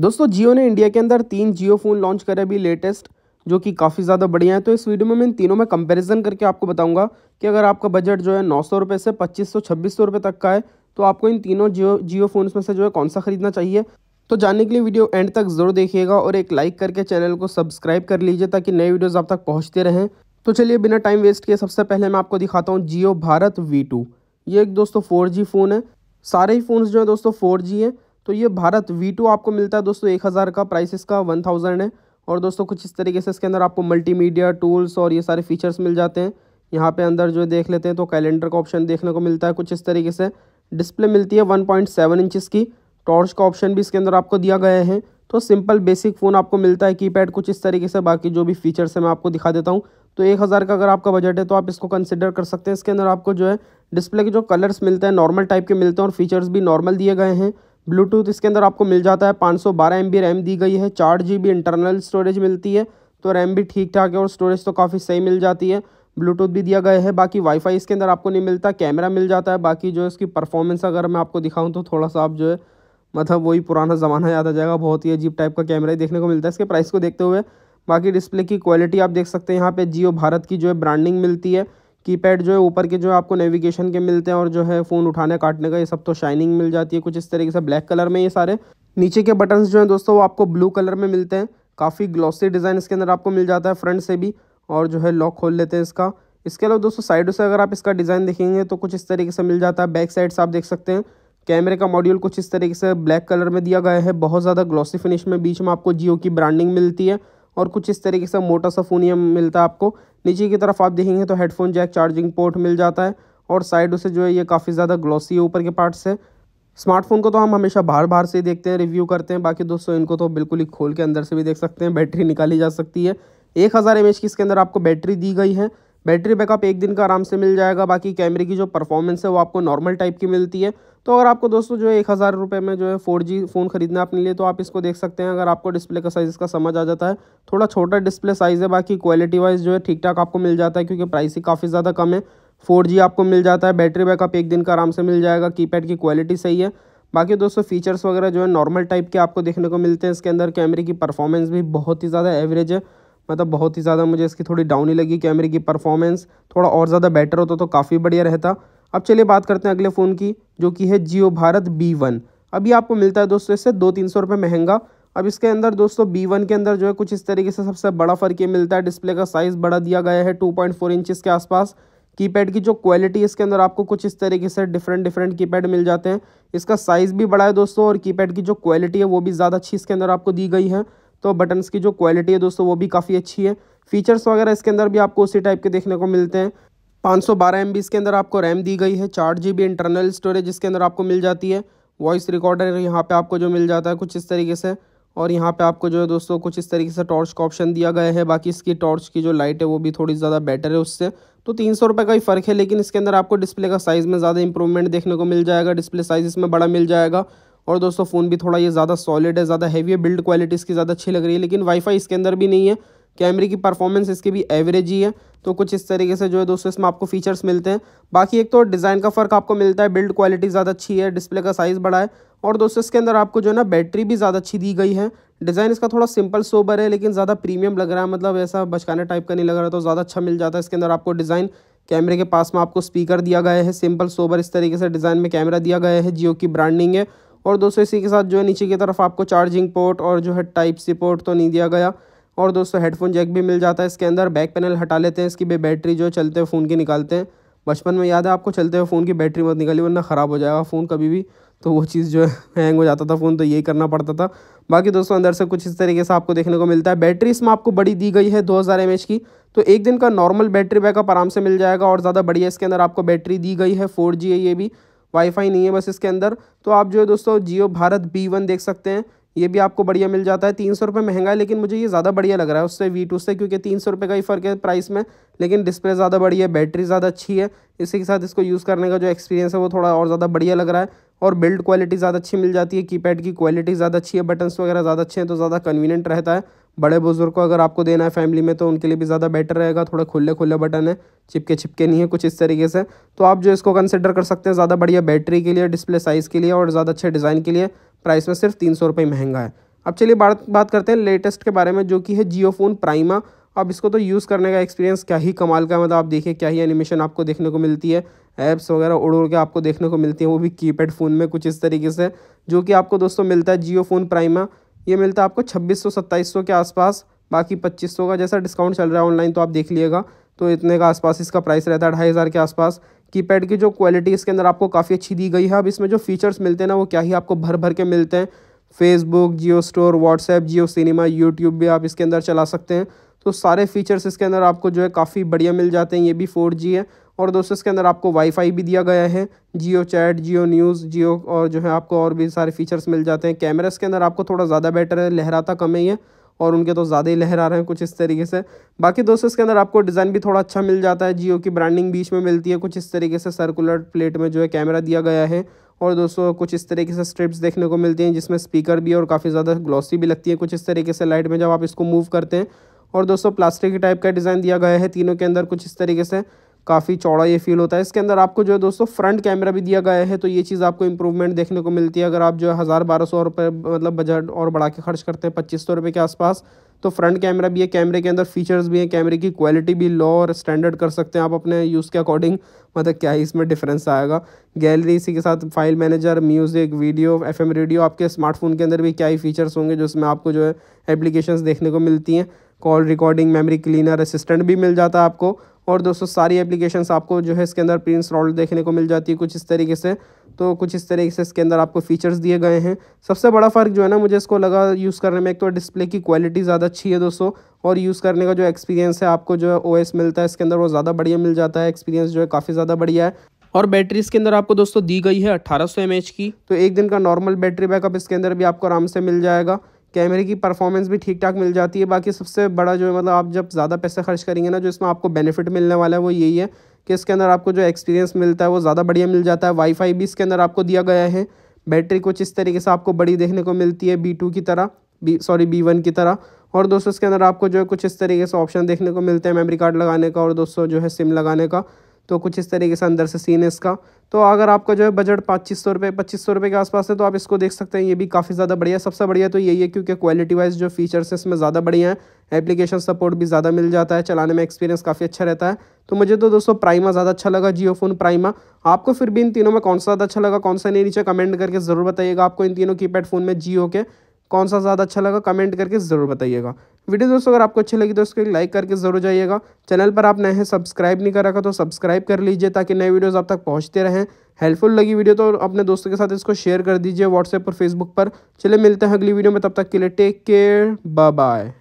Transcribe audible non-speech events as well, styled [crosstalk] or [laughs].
दोस्तों जियो ने इंडिया के अंदर तीन जियो फ़ोन लॉन्च करे अभी लेटेस्ट जो कि काफ़ी ज़्यादा बढ़िया है तो इस वीडियो में मैं इन तीनों में कंपैरिजन करके आपको बताऊंगा कि अगर आपका बजट जो है नौ सौ रुपये से पच्चीस सौ छब्बीस सौ रुपये तक का है तो आपको इन तीनों जियो जियो फ़ोन्स में से जो है कौन सा खरीदना चाहिए तो जानने के लिए वीडियो एंड तक ज़रूर देखिएगा और एक लाइक करके चैनल को सब्सक्राइब कर लीजिए ताकि नए वीडियोज़ आप तक पहुँचते रहें तो चलिए बिना टाइम वेस्ट किए सबसे पहले मैं आपको दिखाता हूँ जियो भारत वी ये एक दोस्तों फोर फ़ोन है सारे ही फोन जो है दोस्तों फोर हैं तो ये भारत वी टू आपको मिलता है दोस्तों एक हज़ार का प्राइस इसका वन थाउजेंड है और दोस्तों कुछ इस तरीके से इसके अंदर आपको मल्टीमीडिया टूल्स और ये सारे फीचर्स मिल जाते हैं यहाँ पे अंदर जो देख लेते हैं तो कैलेंडर का ऑप्शन देखने को मिलता है कुछ इस तरीके से डिस्प्ले मिलती है वन पॉइंट की टॉर्च का ऑप्शन भी इसके अंदर आपको दिया गया है तो सिंपल बेसिक फ़ोन आपको मिलता है की कुछ इस तरीके से बाकी जो भी फीचर्स है मैं आपको दिखा देता हूँ तो एक हज़ार का अगर आपका बजट है तो आप इसको कंसिडर कर सकते हैं इसके अंदर आपको जो है डिस्प्ले के जो कलर्स मिलते हैं नॉर्मल टाइप के मिलते हैं और फीचर्स भी नॉर्मल दिए गए हैं ब्लूटूथ इसके अंदर आपको मिल जाता है पाँच सौ बारह एम बी रैम दी गई है चार जी बी इंटरनल स्टोरेज मिलती है तो रैम भी ठीक ठाक है और स्टोरेज तो काफ़ी सही मिल जाती है ब्लूटूथ भी दिया गया है बाकी वाईफाई इसके अंदर आपको नहीं मिलता कैमरा मिल जाता है बाकी जो इसकी परफॉर्मेंस अगर मैं आपको दिखाऊँ तो थोड़ा सा आप जो है मतलब वही पुराना ज़माना याद आ जाएगा बहुत ही अजीब टाइप का कैमरा ही देखने को मिलता है इसके प्राइस को देखते हुए बाकी डिस्प्ले की क्वालिटी आप देख सकते हैं यहाँ पे जियो भारत की जो है ब्रांडिंग मिलती है कीपैड जो है ऊपर के जो आपको नेविगेशन के मिलते हैं और जो है फ़ोन उठाने काटने का ये सब तो शाइनिंग मिल जाती है कुछ इस तरीके से ब्लैक कलर में ये सारे नीचे के बटन्स जो हैं दोस्तों वो आपको ब्लू कलर में मिलते हैं काफ़ी ग्लॉसी डिज़ाइन इसके अंदर आपको मिल जाता है फ्रंट से भी और जो है लॉक खोल लेते हैं इसका इसके अलावा दोस्तों साइडों से अगर आप इसका डिज़ाइन देखेंगे तो कुछ इस तरीके से मिल जाता है बैक साइड से आप देख सकते हैं कैमरे का मॉड्यूल कुछ इस तरीके से ब्लैक कलर में दिया गया है बहुत ज़्यादा ग्लॉसी फिनिश में बीच में आपको जियो की ब्रांडिंग मिलती है और कुछ इस तरीके से मोटा सा फ़ोन ये मिलता है आपको नीचे की तरफ आप देखेंगे तो हेडफोन जैक चार्जिंग पोर्ट मिल जाता है और साइड उसे जो है ये काफ़ी ज़्यादा ग्लॉसी है ऊपर के पार्ट से स्मार्टफोन को तो हम हमेशा बाहर बाहर से ही देखते हैं रिव्यू करते हैं बाकी दोस्तों इनको तो बिल्कुल ही खोल के अंदर से भी देख सकते हैं बैटरी निकाली जा सकती है एक हज़ार एम की इसके अंदर आपको बैटरी दी गई है बैटरी बैकअप एक दिन का आराम से मिल जाएगा बाकी कैमरे की जो परफॉर्मेंस है वो आपको नॉर्मल टाइप की मिलती है तो अगर आपको दोस्तों जो है एक हज़ार रुपये में जो है फोर जी फ़ोन खरीदना अपने लिए तो आप इसको देख सकते हैं अगर आपको डिस्प्ले का साइज़ इसका समझ आ जाता है थोड़ा छोटा डिस्प्ले साइज़ है बाकी क्वालिटी वाइज जो है ठीक ठाक आपको मिल जाता है क्योंकि प्राइस ही काफ़ी ज़्यादा कम है फोर जी आपको मिल जाता है बैटरी बैकअप एक दिन का आराम से मिल जाएगा पैड की क्वालिटी सही है बाकी दोस्तों फीचर्स वगैरह जो है नॉर्मल टाइप के आपको देखने को मिलते हैं इसके अंदर कैमरे की परफॉर्मेंस भी बहुत ही ज़्यादा एवरेज है मतलब बहुत ही ज़्यादा मुझे इसकी थोड़ी डाउन ही लगी कैमरे की परफॉर्मेंस थोड़ा और ज़्यादा बेटर होता तो काफ़ी बढ़िया रहता अब चलिए बात करते हैं अगले फ़ोन की जो कि है जियो भारत बी वन अभी आपको मिलता है दोस्तों इससे दो तीन सौ रुपये महंगा अब इसके अंदर दोस्तों बी वन के अंदर जो है कुछ इस तरीके से सबसे बड़ा फ़र्क ये मिलता है डिस्प्ले का साइज़ बड़ा दिया गया है टू पॉइंट फोर इंचज़ के आसपास कीपैड की जो क्वालिटी इसके अंदर आपको कुछ इस तरीके से डिफरेंट डिफरेंट कीपैड मिल जाते हैं इसका साइज़ भी बड़ा है दोस्तों और कीपैड की जो क्वालिटी है वो भी ज़्यादा अच्छी इसके अंदर आपको दी गई है तो बटन्स की जो क्वालिटी है दोस्तों वो भी काफ़ी अच्छी है फीचर्स वगैरह इसके अंदर भी आपको उसी टाइप के देखने को मिलते हैं पाँच सौ बारह एम बी इसके अंदर आपको रैम दी गई है चार जी बी इंटरनल स्टोरेज इसके अंदर आपको मिल जाती है वॉइस रिकॉर्डर यहाँ पे आपको जो मिल जाता है कुछ इस तरीके से और यहाँ पे आपको जो है दोस्तों कुछ इस तरीके से टॉर्च का ऑप्शन दिया गया है बाकी इसकी टॉर्च की जो लाइट है वो भी थोड़ी ज़्यादा बेटर है उससे तो तीन सौ रुपये का ही फ़र्क है लेकिन इसके अंदर आपको डिस्प्ले का साइज़ में ज़्यादा इंप्रूवमेंट देखने को मिल जाएगा डिस्प्ले साइज़ इसमें बड़ा मिल जाएगा और दोस्तों फ़ोन भी थोड़ा ये ज़्यादा सॉलिड है ज़्यादा हैवी है बिल्ड क्वालिटी इसकी ज़्यादा अच्छी लग रही है लेकिन वाईफाई इसके अंदर भी नहीं है कैमरे की परफॉर्मेंस इसकी भी एवरेज ही है तो कुछ इस तरीके से जो है दोस्तों इसमें आपको फीचर्स मिलते हैं बाकी एक तो डिज़ाइन का फ़र्क आपको मिलता है बिल्ड क्वालिटी ज़्यादा अच्छी है डिस्प्ले का साइज़ बड़ा है और दोस्तों इसके अंदर आपको जो है ना बैटरी भी ज़्यादा अच्छी दी गई है डिज़ाइन इसका थोड़ा सिंपल सोबर है लेकिन ज़्यादा प्रीमियम लग रहा है मतलब ऐसा बचकाने टाइप का नहीं लग रहा तो ज़्यादा अच्छा मिल जाता है इसके अंदर आपको डिज़ाइन कैमरे के पास में आपको स्पीकर दिया गया है सिंपल सोबर इस तरीके से डिज़ाइन में कैमरा दिया गया है जियो की ब्रांडिंग है और दोस्तों इसी के साथ जो है नीचे की तरफ आपको चार्जिंग पोर्ट और जो है टाइप सी पोर्ट तो नहीं दिया गया और दोस्तों हेडफोन जैक भी मिल जाता है इसके अंदर बैक पैनल हटा लेते हैं इसकी भी बैटरी जो चलते हुए फ़ोन की निकालते हैं बचपन में याद है आपको चलते हुए फ़ोन की बैटरी मत निकाली वरना ख़राब हो जाएगा फ़ोन कभी भी तो वो चीज़ जो है हैंग [laughs] हो जाता था फ़ोन तो यही करना पड़ता था बाकी दोस्तों अंदर से कुछ इस तरीके से आपको देखने को मिलता है बैटरी इसमें आपको बड़ी दी गई है 2000 हज़ार की तो एक दिन का नॉर्मल बैटरी बैकअप आराम से मिल जाएगा और ज़्यादा बढ़िया इसके अंदर आपको बैटरी दी गई है फोर है ये भी वाईफाई नहीं है बस इसके अंदर तो आप जो है दोस्तों जियो भारत बी वन देख सकते हैं ये भी आपको बढ़िया मिल जाता है तीन सौ रुपये महंगा है लेकिन मुझे ये ज़्यादा बढ़िया लग रहा है उससे वी टू से क्योंकि तीन सौ रुपये का ही फ़र्क है प्राइस में लेकिन डिस्प्ले ज़्यादा बढ़िया है बैटरी ज़्यादा अच्छी है इसी के साथ इसको यूज़ करने का जो एक्सपीरियंस है वो थोड़ा और ज़्यादा बढ़िया लग रहा है और बिल्ड क्वालिटी ज़्यादा अच्छी मिल जाती है कीपैड की क्वालिटी ज़्यादा अच्छी है बटन्स वगैरह ज़्यादा अच्छे हैं तो ज़्यादा कन्वीनियंट रहता है बड़े बुजुर्ग को अगर आपको देना है फैमिली में तो उनके लिए भी ज़्यादा बेटर रहेगा थोड़ा खुले खुले बटन है चिपके छिपके नहीं है कुछ इस तरीके से तो आप जो इसको कंसिडर कर सकते हैं ज़्यादा बढ़िया बैटरी के लिए डिस्प्ले साइज़ के लिए और ज़्यादा अच्छे डिज़ाइन के लिए प्राइस में सिर्फ तीन सौ रुपये महंगा है अब चलिए बात बात करते हैं लेटेस्ट के बारे में जो कि है जियो फ़ोन प्राइमा अब इसको तो यूज़ करने का एक्सपीरियंस क्या ही कमाल का मतलब आप देखिए क्या ही एनिमेशन आपको देखने को मिलती है ऐप्स वगैरह उड़ उड़ के आपको देखने को मिलती है वो भी कीपैड फ़ोन में कुछ इस तरीके से जो कि आपको दोस्तों मिलता है जियो फ़ोन प्राइमा ये मिलता है आपको छब्बीस सौ सत्ताईस सौ के आसपास बाकी पच्चीस सौ का जैसा डिस्काउंट चल रहा है ऑनलाइन तो आप देख लीजिएगा तो इतने का आसपास इसका प्राइस रहता है ढाई हज़ार के आसपास कीपैड की जो क्वालिटी इसके अंदर आपको काफ़ी अच्छी दी गई है अब इसमें जो फीचर्स मिलते हैं ना वो क्या ही आपको भर भर के मिलते हैं Facebook Jio store WhatsApp Jio cinema YouTube भी आप इसके अंदर चला सकते हैं तो सारे फीचर्स इसके अंदर आपको जो है काफ़ी बढ़िया मिल जाते हैं ये भी फोर है और दोस्तों इसके अंदर आपको वाईफाई भी दिया गया है जियो चैट जियो न्यूज़ जियो और जो है आपको और भी सारे फीचर्स मिल जाते हैं कैमरास के अंदर आपको थोड़ा ज़्यादा बेटर है लहराता कम ही है और उनके तो ज़्यादा ही लहरा रहे हैं कुछ इस तरीके से बाकी दोस्तों इसके अंदर आपको डिज़ाइन भी थोड़ा अच्छा मिल जाता है जियो की ब्रांडिंग बीच में मिलती है कुछ इस तरीके से सर्कुलर प्लेट में जो है कैमरा दिया गया है और दोस्तों कुछ इस तरीके से स्ट्रिप्स देखने को मिलती हैं जिसमें स्पीकर भी और काफ़ी ज़्यादा ग्लॉसी भी लगती है कुछ इस तरीके से लाइट में जब आप इसको मूव करते हैं और दोस्तों प्लास्टिक टाइप का डिज़ाइन दिया गया है तीनों के अंदर कुछ इस तरीके से काफ़ी चौड़ा ये फील होता है इसके अंदर आपको जो है दोस्तों फ्रंट कैमरा भी दिया गया है तो ये चीज़ आपको इंप्रूवमेंट देखने को मिलती है अगर आप जो है हज़ार बारह सौ रुपये मतलब बजट और बढ़ा के खर्च करते हैं पच्चीस सौ रुपये के आसपास तो फ्रंट कैमरा भी है कैमरे के अंदर फीचर्स भी हैं कैमरे की क्वालिटी भी लो और स्टैंडर्ड कर सकते हैं आप अपने यूज़ के अकॉर्डिंग मतलब क्या है इसमें डिफरेंस आएगा गैलरी इसी के साथ file manager music video F radio आपके स्मार्टफोन के अंदर भी क्या ही फीचर्स होंगे जिसमें आपको जो है एप्लीकेशंस देखने को मिलती हैं call recording memory cleaner assistant भी मिल जाता है आपको और दोस्तों सारी एप्लीकेशन आपको जो है इसके अंदर प्रिंस रॉल देखने को मिल जाती है कुछ इस तरीके से तो कुछ इस तरीके से इसके अंदर आपको फीचर्स दिए गए हैं सबसे बड़ा फ़र्क जो है ना मुझे इसको लगा यूज़ करने में एक तो डिस्प्ले की क्वालिटी ज़्यादा अच्छी है दोस्तों और यूज़ करने का जो एक्सपीरियंस है आपको जो है ओ मिलता है इसके अंदर वो ज़्यादा बढ़िया मिल जाता है एक्सपीरियंस जो है काफ़ी ज़्यादा बढ़िया है और बैटरी इसके अंदर आपको दोस्तों दी गई है अट्ठारह सौ की तो एक दिन का नॉर्मल बैटरी बैकअप इसके अंदर भी आपको आराम से मिल जाएगा कैमरे की परफॉर्मेंस भी ठीक ठाक मिल जाती है बाकी सबसे बड़ा जो है मतलब आप जब ज़्यादा पैसा खर्च करेंगे ना जो इसमें आपको बेनिफिट मिलने वाला है वो यही है कि इसके अंदर आपको जो एक्सपीरियंस मिलता है वो ज़्यादा बढ़िया मिल जाता है वाईफाई भी इसके अंदर आपको दिया गया है बैटरी कुछ इस तरीके से आपको बड़ी देखने को मिलती है बी टू की तरह बी सॉरी बी वन की तरह और दोस्तों इसके अंदर आपको जो है कुछ इस तरीके से ऑप्शन देखने को मिलते हैं मेमरी कार्ड लगाने का और दोस्तों जो है सिम लगाने का तो कुछ इस तरीके से अंदर से सीन है इसका तो अगर आपका जो है बजट पच्चीस सौ रुपये पच्चीस सौ रुपये के आसपास है तो आप इसको देख सकते हैं ये भी काफ़ी ज़्यादा बढ़िया सबसे बढ़िया तो यही है क्योंकि क्वालिटी वाइज जो फीचर्स है इसमें ज़्यादा बढ़िया है एप्लीकेशन सपोर्ट भी ज़्यादा मिल जाता है चलाने में एक्सपीरियंस काफ़ी अच्छा रहता है तो मुझे तो दोस्तों प्राइमा ज़्यादा अच्छा लगा जियो फोन प्राइमा आपको फिर भी इन तीनों में कौन सा ज़्यादा अच्छा लगा कौन सा नहीं नीचे कमेंट करके ज़रूर बताइएगा आपको इन तीनों की फ़ोन में जियो के कौन सा ज़्यादा अच्छा लगा कमेंट करके ज़रूर बताइएगा वीडियो दोस्तों अगर आपको अच्छी लगी तो उसके लाइक करके जरूर जाइएगा चैनल पर आप नए हैं सब्सक्राइब नहीं कर रखा तो सब्सक्राइब कर लीजिए ताकि नए वीडियोस आप तक पहुंचते रहें हेल्पफुल लगी वीडियो तो अपने दोस्तों के साथ इसको शेयर कर दीजिए व्हाट्सएप और फेसबुक पर चले मिलते हैं अगली वीडियो में तब तक के लिए टेक केयर बाय